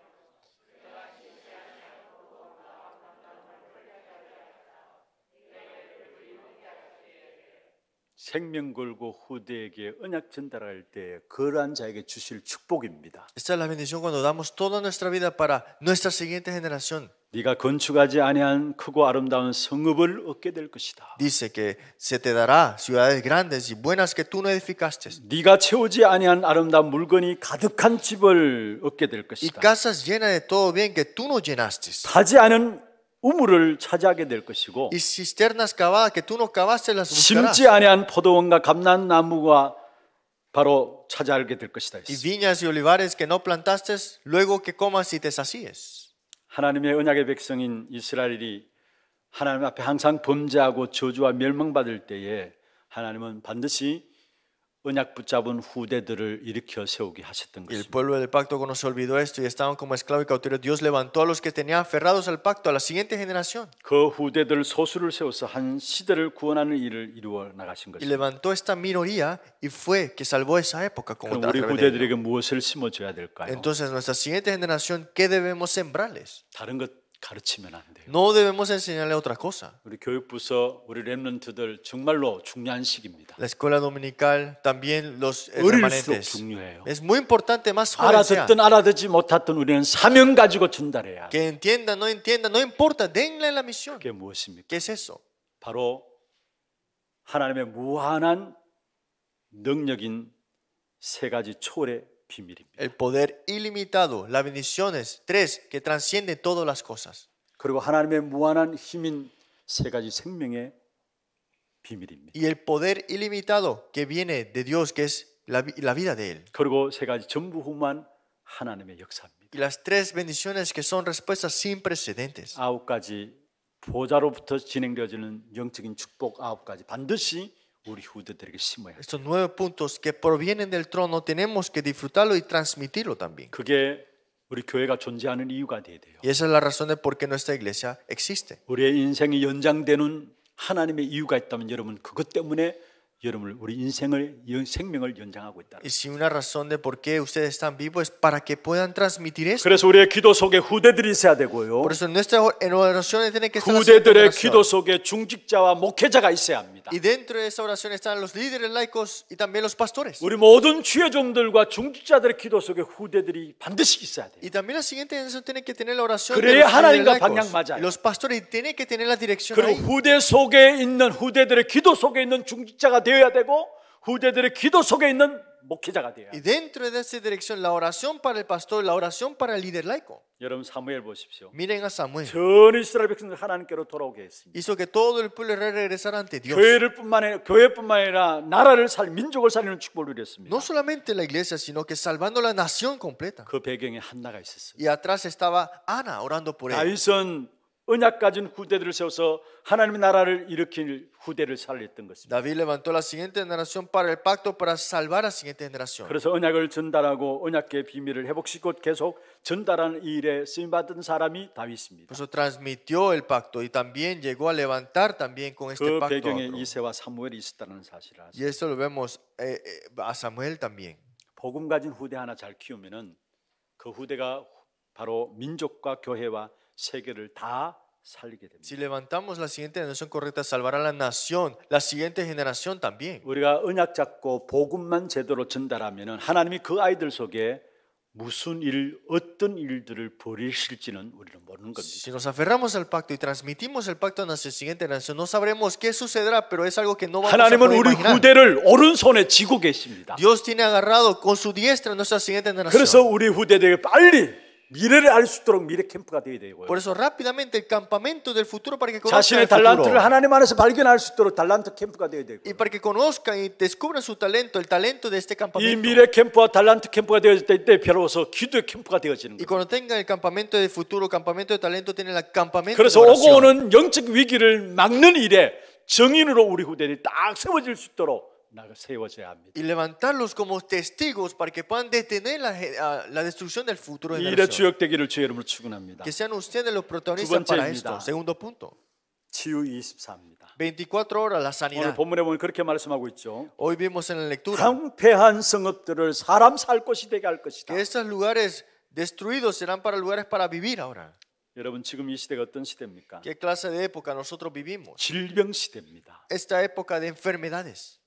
생명 걸고 후대에게 언약 전달할 때 그러한 자에게 주실 축복입니다. Esta es la bendición cuando damos toda nuestra vida para nuestra siguiente generación. 네가 건축하지 아니한 크고 아름다운 성읍을 얻게 될 것이다. Dice que se te dará ciudades grandes y buenas que tú no edificaste. 네가 채우지 아니한 아름다운 물건이 가득한 집을 얻게 될 것이다. Y casas llenas de todo bien que tú no llenaste. 타지 않은 우물을 차지하게 될 것이고 y cisternas cavadas que tú no cavaste las buscarás. 심지 아니한 포도원과 감난 나무가 바로 찾아알게 될 것이다. Y viñas y olivares que no plantaste, luego que comas y te sacies. 하나님의 언약의 백성인 이스라엘이 하나님 앞에 항상 범죄하고 저주와 멸망받을 때에 하나님은 반드시 El pueblo del pacto no se olvidó esto y estaban como esclavos y cautivos. Dios levantó a los que tenían aferrados al pacto a la siguiente generación. Y levantó esta minoría y fue que salvó esa época como tal. 우리 Entonces nuestra siguiente generación qué debemos sembrarles? 가르치면 안 돼요. No debemos enseñarle otra cosa. 우리 교육부서 우리 렘넌트들 정말로 중요한 시기입니다. La escuela dominical también los remanentes. 중요해요. Es muy importante más joven 알아듣든 알아듣지 못하든 우리는 사명 가지고 전달해야. Que entienda no entienda no importa denle la misión. 그게 무엇입니까? ¿Qué es eso? 바로 하나님의 무한한 능력인 세 가지 초월의 El poder ilimitado, las bendiciones, tres, que transcienden todas las cosas. Y el poder ilimitado que viene de Dios, que es la, vida de él. Y las tres bendiciones que son respuestas sin precedentes. 아홉 las 보좌로부터 진행되어지는 que 축복 아홉 가지 반드시 estos nueve puntos que provienen del trono tenemos que disfrutarlo y transmitirlo también. Y esa es la razón de por qué nuestra iglesia existe. Y si una razón de por qué ustedes están vivos es para que puedan transmitir Por eso tiene que 있다. Y dentro de esa oración están los líderes laicos y también los pastores. 우리 모든 주의종들과 중직자들의 기도 속에 후대들이 반드시 있어야 돼. Y también la siguiente generación tiene que tener la oración de 그래야 los líderes 하나님과 방향 laicos. 맞아요. Los pastores tienen que tener la dirección 그리고 ahí. 후대 속에 있는 후대들의 기도 속에 있는 중직자가 되어야 되고 후대들의 기도 속에 있는 Y dentro de esa dirección, la oración para el pastor, la oración para el líder laico. Miren a Samuel. Hizo que todo el pueblo regresara ante Dios. No solamente la iglesia, sino que salvando la nación completa. Y atrás estaba Ana orando por él. 언약 가진 후대들을 세워서 하나님의 나라를 일으킬 후대를 살렸던 것입니다. David levantó la siguiente generación para el pacto para salvar a la siguiente generación. 그래서 언약을 전달하고 언약의 비밀을 회복시고 계속 전달하는 일에 쓰임 받은 사람이 다윗입니다. Por eso transmitió el pacto y también llegó a levantar también con este 그 pacto. 그 배경에 이세와 사무엘이 있었다는 사실을 아세요. Y eso lo vemos eh, a Samuel también. 복음 가진 후대 하나 잘 키우면은 그 후대가 바로 민족과 교회와 세계를 다 살리게 됩니다. Si levantamos la siguiente generación correcta, salvará la nación, la siguiente generación también. 우리가 언약 잡고 복음만 제대로 전달하면은 하나님이 그 아이들 속에 무슨 일, 어떤 일들을 벌이실지는 우리는 모르는 겁니다. Si nos aferramos al pacto y transmitimos el pacto a nuestra siguiente generación, no sabremos qué sucederá, pero es algo que no vamos a poder imaginar. 하나님은 우리 후대를 오른손에 쥐고 계십니다. Dios tiene agarrado con su diestra nuestra siguiente generación. 그래서 우리 후대들에게 빨리 미래를 알 수 있도록 미래 캠프가 되어야 되고요. Por eso rápidamente el campamento del futuro para que conozcan 자신의 달란트를 하나님 안에서 발견할 수 있도록 달란트 캠프가 되어야 되고. Y para que conozcan y descubran su talento, el talento de este campamento. 이 미래 캠프와 달란트 캠프가 되어질 때 이때 비로소 기도의 캠프가 되어지는 거예요. Y cuando tengan el campamento del futuro, campamento de talento, tienen el campamento. 그래서 de 오고 오는 영적 위기를 막는 일에 정인으로 우리 후대들이 딱 세워질 수 있도록. Y levantarlos como testigos para que puedan detener la, eh, destrucción del futuro de la Que sean ustedes los protagonistas para esto. Segundo punto. 24 horas la sanidad. Hoy vimos en la lectura. Que estos lugares destruidos serán para lugares para vivir ahora. ¿Qué clase de época nosotros vivimos? Esta época de enfermedades.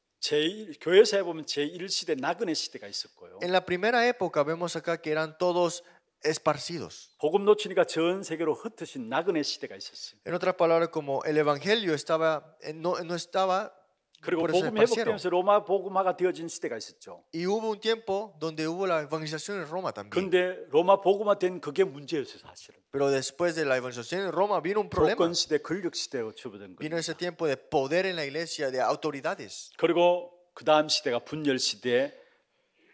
En la primera época vemos acá que eran todos esparcidos. En otras palabras, como el evangelio estaba eh, no, no estaba 그리고 복음 회복되면서 로마 복음화가 되어진 시대가 있었죠. Y hubo un tiempo donde hubo la evangelización en Roma también. 근데 로마 복음화된 그게 문제였어요, 사실은. Pero después de la evangelización en Roma vino un problema. 복권 시대, 권력 시대로 치부된 거예요. Vino ese tiempo de poder en la iglesia, de autoridades. 그리고 그 다음 시대가 분열 시대,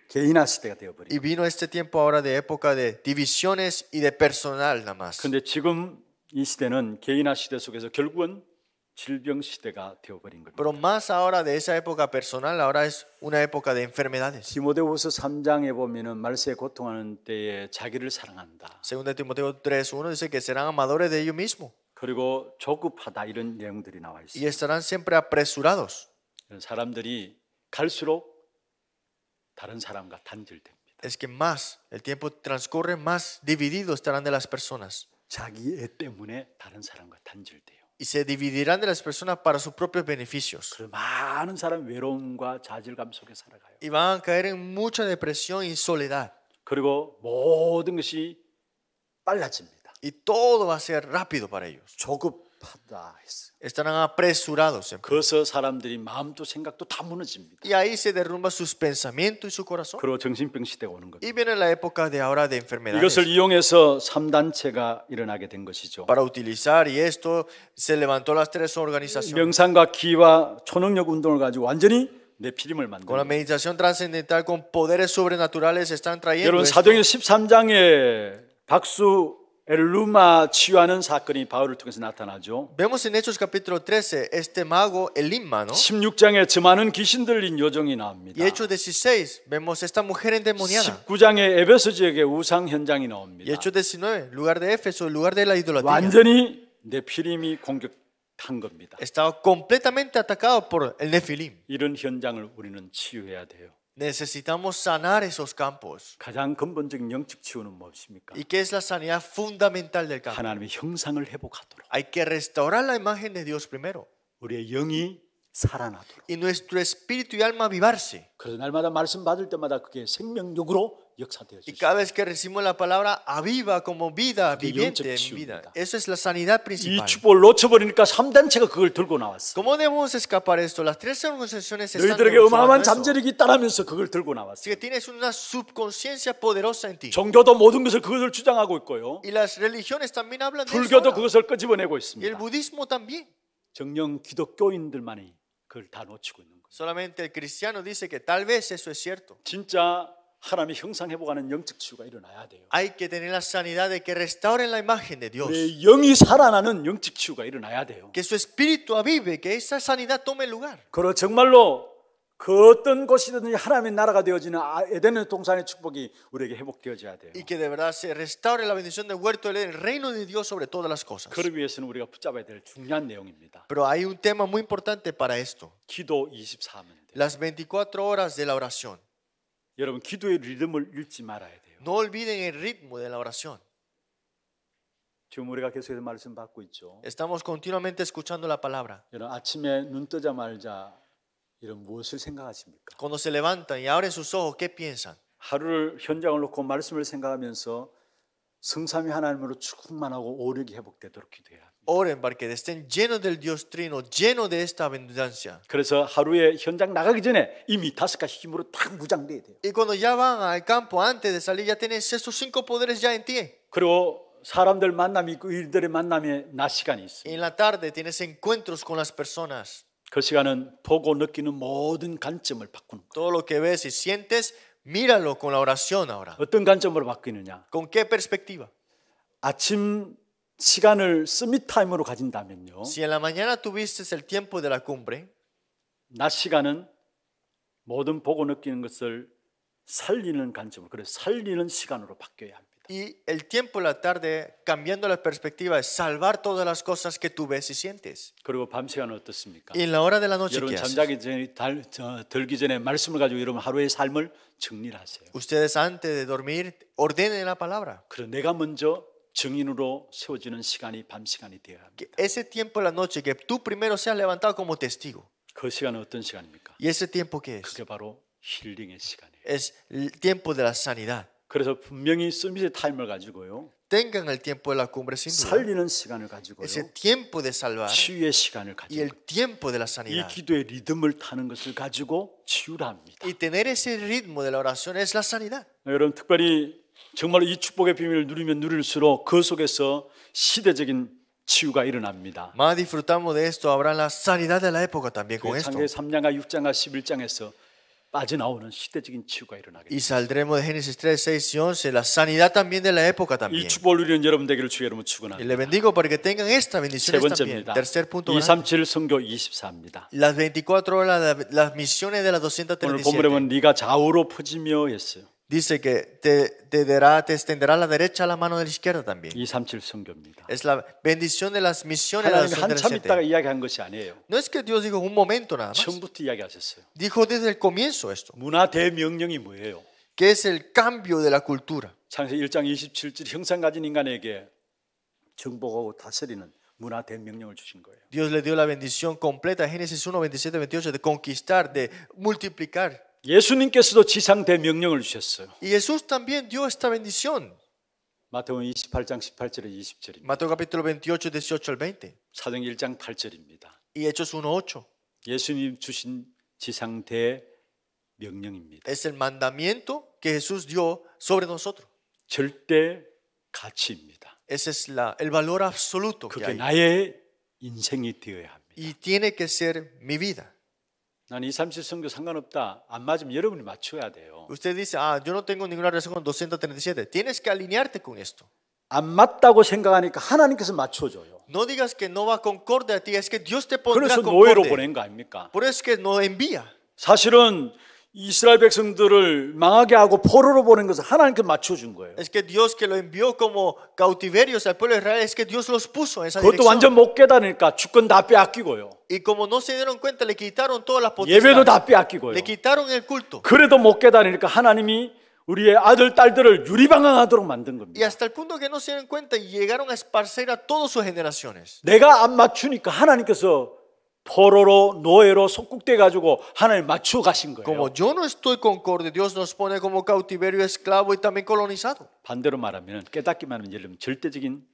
개인화 시대가 되어버린. Y vino este tiempo ahora de época de divisiones y de personal nada más. 근데 지금 이 시대는 개인화 시대 속에서 결국은 질병 시대가 되어버린 겁니다. Pero más ahora de esa época personal, ahora es una época de enfermedades. 디모데후서 3장에 보면은 말세에 고통하는 때에 자기를 사랑한다. Segunda Timoteo 3:1 dice que serán amadores de ellos mismos. 그리고 조급하다 이런 내용들이 나와 있어요. Y estarán siempre apresurados. 사람들이 갈수록 다른 사람과 단절됩니다. Es que más el tiempo transcurre, más divididos estarán de las personas. 자기 애 때문에 다른 사람과 단절돼요. y se dividirán de las personas para sus propios beneficios. Y van a caer en mucha depresión y soledad. Y todo va a ser rápido para ellos. 급하다 했어요. Estarán apresurados. 그래서 사람들이 마음도 생각도 다 무너집니다. Y ahí se derrumba sus pensamientos y su corazón. 그리고 정신병 시대가 오는 겁니다. Y viene la época de ahora de enfermedades. 이것을 이용해서 3단체가 일어나게 된 것이죠. Para utilizar y esto se levantó las tres organizaciones. 명상과 기와 초능력 운동을 가지고 완전히 내피림을 만들고 con la meditación trascendental con poderes sobrenaturales están trayendo 여러분 사도행전 13장에 박수 엘루마 치유하는 사건이 바울을 통해서 나타나죠. Vemos en Hechos capítulo 13 este mago Elima, ¿no? 16장에 저 많은 귀신들린 여종이 나옵니다. Y Hechos 16 vemos esta mujer endemoniada. 19장에 에베소 지역의 우상 현장이 나옵니다. Hechos 19 lugar de Éfeso, lugar de la idolatría. 완전히 네피림이 공격한 겁니다. Estaba completamente atacado por el Nefilim. 이런 현장을 우리는 치유해야 돼요. Necesitamos sanar esos campos. ¿Y qué es la sanidad fundamental del campo? Hay que restaurar la imagen de Dios primero. Y nuestro espíritu y alma vivarse y cada vez que recibimos la palabra, aviva como vida viviente en vida. Eso es la sanidad principal. ¿Cómo debemos escapar esto? Las tres organizaciones están Si que tienes una subconsciencia poderosa en ti. Y las religiones también hablan de eso. Y el budismo también. Solamente el cristiano dice que tal vez eso es cierto. 하나님의 형상 회복하는 영적 치유가 일어나야 돼요. Hay que tener la sanidad de que restauren la imagen de Dios. 네, 영이 살아나는 영적 치유가 일어나야 돼요. Que su espíritu avive, que esa sanidad tome lugar. 그러 정말로 그 어떤 곳이든지 하나님의 나라가 되어지는 에덴의 동산의 축복이 우리에게 회복되어져야 돼요. Y que de verdad se restaure la bendición del huerto del reino de Dios sobre todas las cosas. 그를 위해서는 우리가 붙잡아야 될 중요한 내용입니다. Pero hay un tema muy importante para esto. 기도 24면. Las 24 horas de la oración. 여러분 기도의 리듬을 잃지 말아야 돼요. No olviden el ritmo de la oración. 지금 우리가 계속해서 말씀 받고 있죠. Estamos continuamente escuchando la palabra. 여러분 아침에 눈 뜨자마자 이런 무엇을 생각하십니까? Cuando se levantan y abren sus ojos, ¿qué piensan? 하루를 현장을 놓고 말씀을 생각하면서 성삼위 하나님으로 충만하고 오력이 회복되도록 기도해야 합니다. Oren para que estén llenos del Dios Trino, llenos de esta abundancia. 그래서 하루에 현장 나가기 전에 이미 다섯 가지 힘으로 딱 무장돼야 돼요. Y cuando ya van al campo antes de salir ya tienes esos cinco poderes ya en ti. 그리고 사람들 만남이 있고 일들의 만남에 낮 시간이 있습니다. En la tarde tienes encuentros con las personas. 그 시간은 보고 느끼는 모든 관점을 바꾸는 거예요. Todo lo que ves y sientes Míralo con la oración ahora. 어떤 관점으로 바뀌느냐? ¿Con qué perspectiva? 아침 시간을 스미 타임으로 가진다면요. Si en la mañana tuviste el tiempo de la cumbre, 낮 시간은 모든 보고 느끼는 것을 살리는 관점으로 그래 살리는 시간으로 바뀌어야 합니다. y el tiempo la tarde cambiando la perspectiva es salvar todas las cosas que tú ves y sientes. Y en la hora de la noche ¿qué Ustedes antes de dormir ordenen la palabra. Ese tiempo la noche que tú primero seas levantado como testigo. Y ese tiempo qué es? Es el tiempo de la sanidad. 그래서 분명히 서밋의 타임을 가지고요. tengan el tiempo de la cumbre sin duda. 가지고요, ese tiempo de salvar y el tiempo de la sanidad. Y tener ese ritmo de la oración es la sanidad. 여러분 특별히 정말로 이 축복의 비밀을 누리면 누릴수록 그 속에서 시대적인 치유가 일어납니다. Más disfrutamos de esto, habrá la sanidad de la época también con esto. 창세기 3장과 6장과 11장에서 빠져나오는 시대적인 치유가 일어나게. Y saldremos de Génesis 3, 6 y 11 la sanidad también de la época también. 이 축복을 누리는 여러분 되기를 주의 이름으로 축원합니다. Le bendigo para que tengan esta bendición también. Tercer punto. 237 선교 24입니다. Las 24 horas las misiones de las 237. 오늘 본문에 보면 네가 좌우로 퍼지며 했어요. dice que te, dará, te extenderá la derecha a la mano de la izquierda también. Es la bendición de las misiones de No es que Dios dijo un momento nada más. Dijo desde el comienzo esto. Que es el cambio de la cultura. Dios le dio la bendición completa Génesis 1 27 28 de conquistar, de multiplicar. 예수님께서도 지상 대명령을 주셨어요. Jesús también dio esta bendición. 마태복음 28장 18절에 20절입니다. Mateo capítulo 28 18 al 20. 사도행 1장 8절입니다. Y Hechos 1:8. 예수님 주신 지상 대명령입니다. Es el mandamiento que Jesús dio sobre nosotros. 절대 가치입니다. Ese es la el valor absoluto que hay. 그게 나의 인생이 되어야 합니다. Y tiene que ser mi vida. 난 2, 37선교 상관없다. 안 맞으면 여러분이 맞춰야 돼요. Usted dice, ah, yo no tengo ninguna relación con 237. Tienes que alinearte con esto. 안 맞다고 생각하니까 하나님께서 맞춰줘요. No digas que no va concorde a ti, es que Dios te pondrá concorde. 그래서 노예로 보낸 거 아닙니까? Por eso que no envía. 사실은 이스라엘 백성들을 망하게 하고 포로로 보낸 것은 하나님께 맞춰준 거예요. Es que Dios que lo envió como cautiverios al pueblo de Israel es que Dios los puso en esa dirección. 그것도 완전 못 깨달으니까 주권 다 빼앗기고요. Y como no se dieron cuenta le quitaron todas las potestades. 예배도 다 빼앗기고요. Le quitaron el culto. 그래도 못 깨달으니까 하나님이 우리의 아들 딸들을 유리방황하도록 만든 겁니다. Y hasta el punto que no se dieron cuenta llegaron a esparcer a todas sus generaciones. 내가 안 맞추니까 하나님께서 포로로 노예로 속국돼 가지고 하나님 맞추어 가신 거예요. Como yo no estoy concorde, Dios nos pone como cautiverio, esclavo y también colonizado. 반대로 말하면 깨닫기만 하면 예를 들면 절대적인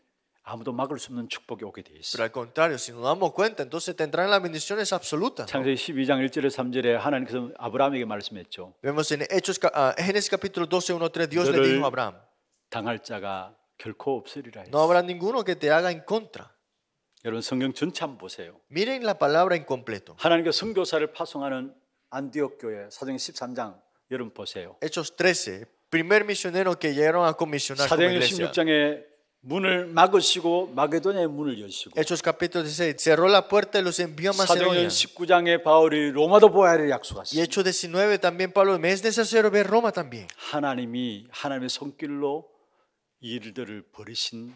아무도 막을 수 없는 축복이 오게 돼 있어요. Pero al contrario, si nos damos cuenta, entonces tendrán las bendiciones absolutas. 창세기 12장 1절에 3절에 하나님께서 아브라함에게 말씀했죠. Vemos en Hechos Génesis capítulo 12, 1, 3, Dios le dijo a Abraham. 당할 자가 결코 없으리라. No habrá ninguno que te haga en contra. 여러분 성경 전체 한번 보세요. Miren la palabra en completo. 하나님께 선교사를 파송하는 안디옥 교회 사도행 13장 여러분 보세요. Hechos 13. Primer misionero que llegaron a comisionar como iglesia. 사도행 16장에 문을 막으시고 마게도냐의 문을 여시고 Hechos capítulo 16 cerró la puerta y los envió a Macedonia. 사도행 19장에 바울이 로마도 보아야를 약속하시고 Y Hechos 19 también Pablo me es necesario ver Roma también. 하나님이 하나님의 손길로 일들을 벌이신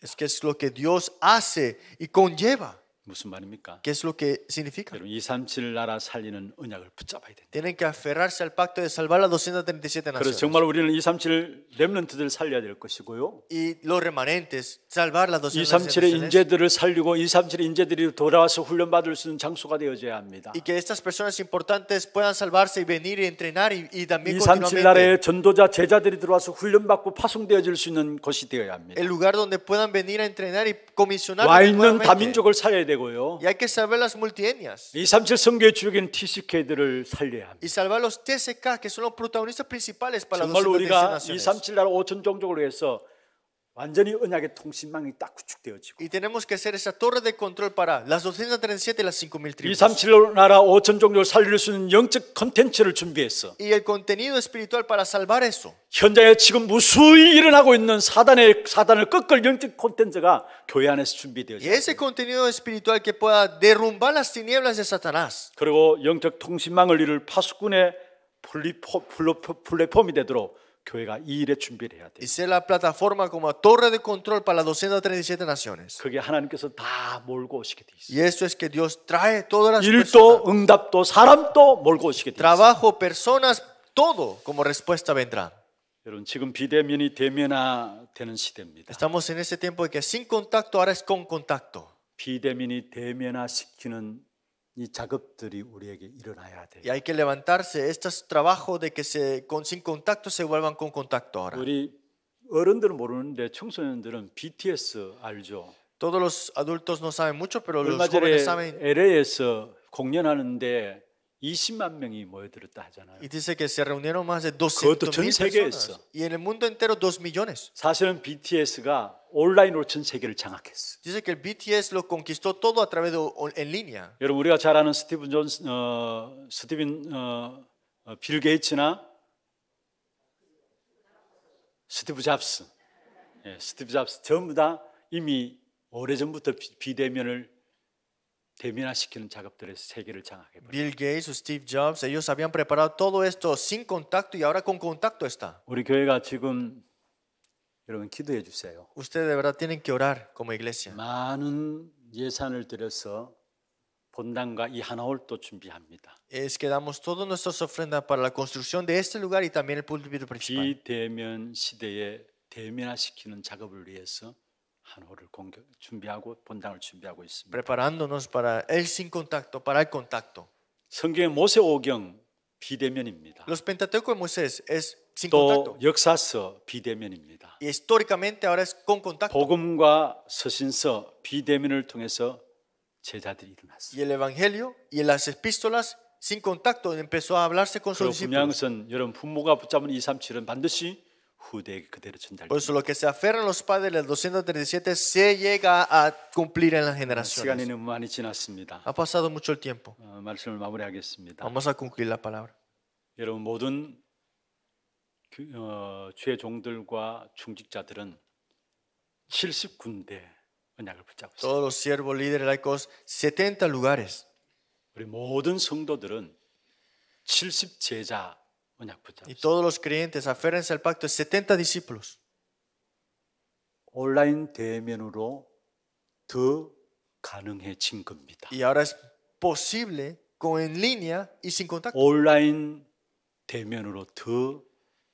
Es que es lo que Dios hace y conlleva. 무슨 말입니까? ¿Qué es lo que significa? 여러분 237 나라 살리는 언약을 붙잡아야 된다. Tienen que aferrarse al pacto de salvar las 237 naciones. 그래서 정말 우리는 237 렘넌트들 살려야 될 것이고요. Y los remanentes salvar las 237의 인재들을 살리고 237의 인재들이 돌아와서 훈련받을 수 있는 장소가 되어져야 합니다. Y que estas personas importantes puedan salvarse y venir y entrenar y, y también 237 나라의 전도자 제자들이 들어와서 훈련받고 파송되어질 수 있는 곳이 되어야 합니다. El lugar donde puedan venir a entrenar y comisionar 와 있는 다민족을 살려야 되고 되고요. Y hay que salvar las multietnias. 이37 선교의 주역인 TCK들을 살려야 합니다. Y salvar los TCK que son los protagonistas principales para las 37 naciones. 정말 우리가 이37 나라 5천 종족을 위해서 완전히 언약의 통신망이 딱 구축되어지고. Y tenemos que hacer esa torre de control para las 237 y las 5000 tribus. 237 나라 5000 종족을 살릴 수 있는 영적 컨텐츠를 준비했어. Y el contenido espiritual para salvar eso. 현장에 지금 무수히 일어나고 있는 사단의 사단을 꺾을 영적 컨텐츠가 교회 안에서 준비되어져. Y ese contenido espiritual que pueda derrumbar las tinieblas de Satanás. 그리고 영적 통신망을 이룰 파수꾼의 플랫폼이 되도록 교회가 이 일에 준비를 해야 돼. Y ser la plataforma como torre de control para las 237 naciones. 그게 하나님께서 다 몰고 오시게 돼 있어. Y esto es que Dios trae todas las 일도 personas. 응답도 사람도 몰고 오시게 돼. Trabajo, personas, todo como respuesta vendrá. 여러분 지금 비대면이 대면화되는 시대입니다. Estamos en este tiempo de que sin contacto ahora es con contacto. 비대면이 대면화시키는 이 작업들이 우리에게 일어나야 돼. Y hay que levantarse estos trabajos de que se con sin contacto se vuelvan con contacto ahora. 우리 어른들은 모르는데 청소년들은 BTS 알죠? Todos los adultos no saben mucho, pero los jóvenes saben. LA에서 공연하는데 20만 명이 모여들었다 하잖아요. Y dice que se reunieron más de 200 mil personas. Y en el mundo entero 2 millones. 사실은 BTS가 온라인으로 전 세계를 장악했어요. Dice que el BTS lo conquistó todo a través de en línea. 여러분 우리가 잘 아는 스티븐 존 어, 스티븐 어, 빌 게이츠나 스티브 잡스, 예, 스티브 잡스 전부 다 이미 오래 전부터 비대면을 대면화시키는 작업들에서 세계를 장악해버렸어요. Bill Gates, Steve Jobs, ellos habían preparado todo esto sin contacto y ahora con contacto está. 우리 교회가 지금 여러분 기도해 주세요. Ustedes de verdad tienen que orar como iglesia. 많은 예산을 들여서 본당과 이 하나홀도 준비합니다. Es que damos todas nuestras ofrendas para la construcción de este lugar y también el púlpito principal. 비대면 시대에 대면화시키는 작업을 위해서 하나홀을 공격 준비하고 본당을 준비하고 있습니다. Preparándonos para el sin contacto, para el contacto. 성경의 모세 오경 비대면입니다. Los Pentateuco de Moisés es Y Históricamente ahora es con contacto. 통해서 Y el Evangelio y las epístolas sin contacto empezó a hablarse con sus discípulos. Por eso lo que se aferran los padres del 237 se llega a cumplir en las 시간이 generaciones. Ha pasado mucho el tiempo. Vamos a cumplir la palabra. 여러분 모든 어, 주의 종들과 중직자들은 70군데 언약을 붙잡고 있습니다. Todos los siervos líderes laicos 70 lugares. 우리 모든 성도들은 70 제자 언약 붙잡고. Y todos los creyentes aférrense al pacto de 70 discípulos. 온라인 대면으로 더 가능해진 겁니다. Y ahora es posible con en línea y sin contacto. 온라인 대면으로 더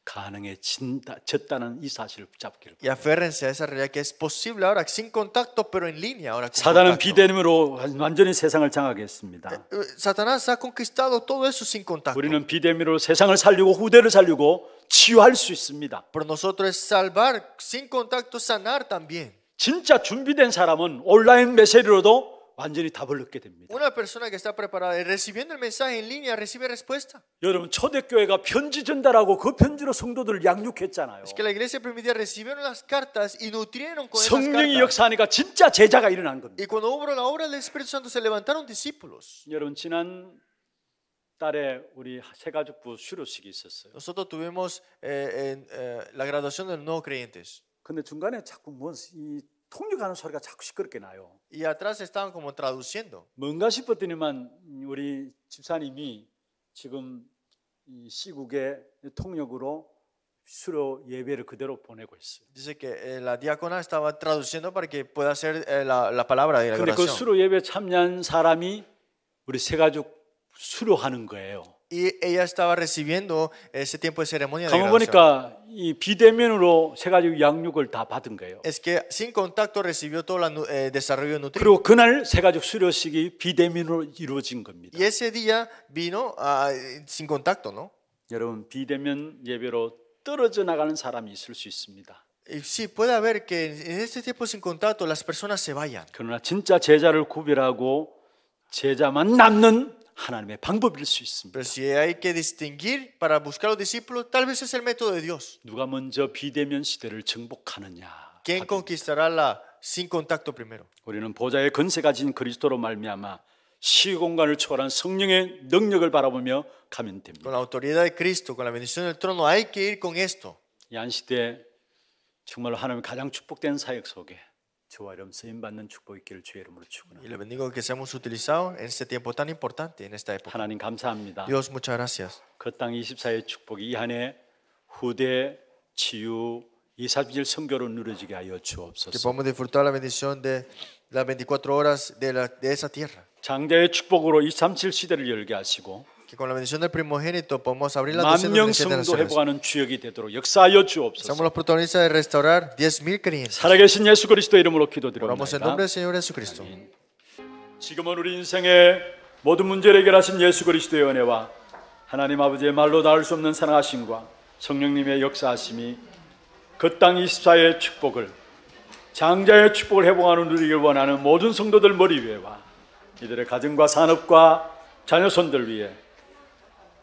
가능해졌다는 이 사실을 잡기를. Y aférrense a esa realidad que es posible ahora sin contacto pero en línea ahora. 사단은 비대면으로 완전히 세상을 장악했습니다. Satanás ha conquistado todo eso sin contacto. 우리는 비대면으로 세상을 살리고 후대를 살리고 치유할 수 있습니다. Pero nosotros es salvar sin contacto sanar también. 진짜 준비된 사람은 온라인 메시지로도 완전히 답을 얻게 됩니다. Una persona que está preparada recibiendo el mensaje en línea recibe respuesta. 여러분 초대교회가 편지 전달하고 그 편지로 성도들을 양육했잖아요. Es que la iglesia primitiva recibieron las cartas y nutrieron con esas cartas. 성령이 역사하니까 진짜 제자가 일어난 겁니다. Y cuando hubo la obra del Espíritu Santo se levantaron discípulos. 여러분 지난 달에 우리 세 가족부 수료식이 있었어요. Nosotros tuvimos eh, eh, la graduación de los nuevos creyentes. 근데 중간에 자꾸 뭔이 통역하는 소리가 자꾸 시끄럽게 나요. Y atrás estaban como traduciendo. 뭔가 싶었더니만 우리 집사님이 지금 이 시국의 통역으로 수료 예배를 그대로 보내고 있어요. Dice que la diácona estaba traduciendo para que pueda hacer la la palabra de la oración. 근데 그 수료 예배 참여한 사람이 우리 세 가족 수료하는 거예요. y ella estaba recibiendo ese tiempo de ceremonia de 가만 graduación. 보니까 이 비대면으로 세 가지 양육을 다 받은 거예요. Es que sin contacto recibió todo el desarrollo nutritivo. 그리고 그날 세 가지 수료식이 비대면으로 이루어진 겁니다. Y ese día vino ah, sin contacto, ¿no? 여러분 비대면 예배로 떨어져 나가는 사람이 있을 수 있습니다. Y Sí, puede haber que en este tiempo sin contacto las personas se vayan. 그러나 진짜 제자를 구별하고 제자만 남는 하나님의 방법일 수 있습니다. Pero si hay que distinguir para buscar los discípulos, tal vez es el método de Dios. 누가 먼저 비대면 시대를 정복하느냐? ¿Quién conquistará la sin contacto primero? 우리는 보좌의 근세 가진 그리스도로 말미암아 시공간을 초월한 성령의 능력을 바라보며 가면 됩니다. Con la autoridad de Cristo, con la bendición del trono, hay que ir con esto. 이 안시대 정말 하나님 가장 축복된 사역 속에 Y le bendigo que seamos utilizados en este tiempo tan importante, en esta época. Dios, muchas gracias. Que podamos disfrutar la bendición de las 24 horas de, la, de esa tierra. 장대의 축복으로 237 시대를 열게 하시고 con la bendición del primogénito podemos abrir las 227 naciones. 이되 Somos los protagonistas de restaurar 10.000 creencias. 리스도 이름으로 Oramos en nombre del Señor Jesucristo. 지금은 우리 인생의 모든 문제를 해결하신 예수 그리스도의 은혜와 하나님 아버지의 말로 닿을 수 없는 사랑하심과 성령님의 역사하심이 그땅 24의 축복을 장자의 축복을 회복하는 누리길 원하는 모든 성도들 머리 위에와 이들의 가정과 산업과 자녀손들 위에